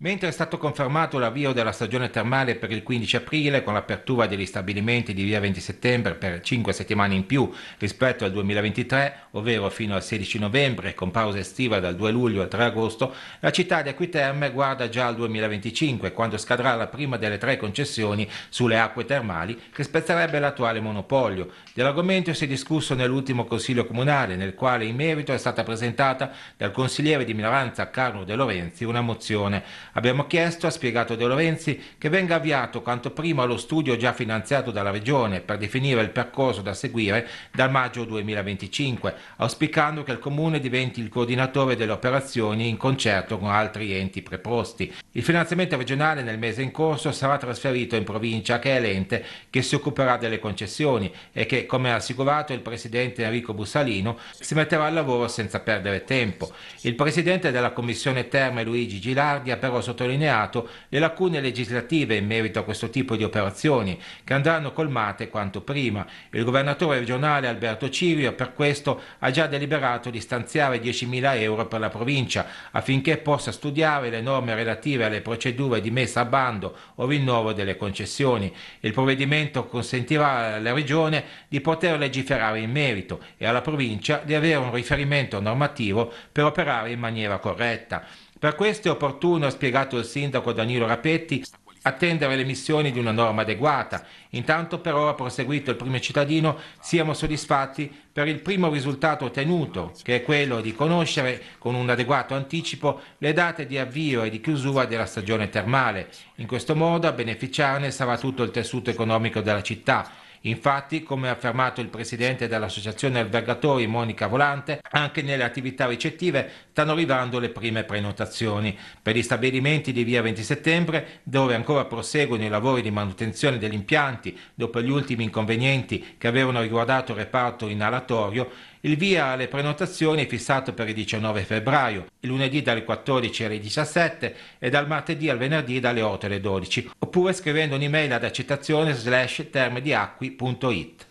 Mentre è stato confermato l'avvio della stagione termale per il 15 aprile, con l'apertura degli stabilimenti di via 20 settembre per 5 settimane in più rispetto al 2023, ovvero fino al 16 novembre, con pausa estiva dal 2 luglio al 3 agosto, la città di Acquiterme guarda già al 2025, quando scadrà la prima delle tre concessioni sulle acque termali che spezzerebbe l'attuale monopolio. Dell'argomento si è discusso nell'ultimo consiglio comunale, nel quale in merito è stata presentata dal consigliere di minoranza Carlo De Lorenzi una mozione. Abbiamo chiesto, ha spiegato De Lorenzi, che venga avviato quanto prima lo studio già finanziato dalla Regione per definire il percorso da seguire dal maggio 2025, auspicando che il Comune diventi il coordinatore delle operazioni in concerto con altri enti preposti. Il finanziamento regionale nel mese in corso sarà trasferito in provincia che è l'ente che si occuperà delle concessioni e che, come ha assicurato il presidente Enrico Bussalino, si metterà al lavoro senza perdere tempo. Il presidente della Commissione Terme Luigi Gilardi ha però sottolineato le lacune legislative in merito a questo tipo di operazioni che andranno colmate quanto prima. Il governatore regionale Alberto Civio per questo ha già deliberato di stanziare 10.000 euro per la provincia affinché possa studiare le norme relative alle procedure di messa a bando o rinnovo delle concessioni. Il provvedimento consentirà alla Regione di poter legiferare in merito e alla provincia di avere un riferimento normativo per operare in maniera corretta. Per questo è opportuno, ha spiegato il sindaco Danilo Rapetti, attendere le missioni di una norma adeguata. Intanto però, ha proseguito il primo cittadino, siamo soddisfatti per il primo risultato ottenuto, che è quello di conoscere con un adeguato anticipo le date di avvio e di chiusura della stagione termale. In questo modo a beneficiarne sarà tutto il tessuto economico della città Infatti, come ha affermato il presidente dell'Associazione Albergatori Monica Volante, anche nelle attività ricettive stanno arrivando le prime prenotazioni. Per gli stabilimenti di via 20 settembre, dove ancora proseguono i lavori di manutenzione degli impianti dopo gli ultimi inconvenienti che avevano riguardato il reparto inalatorio, il via alle prenotazioni è fissato per il 19 febbraio, il lunedì dalle 14 alle 17 e dal martedì al venerdì dalle 8 alle 12, oppure scrivendo un'email ad accettazione slash terme di acqui punto it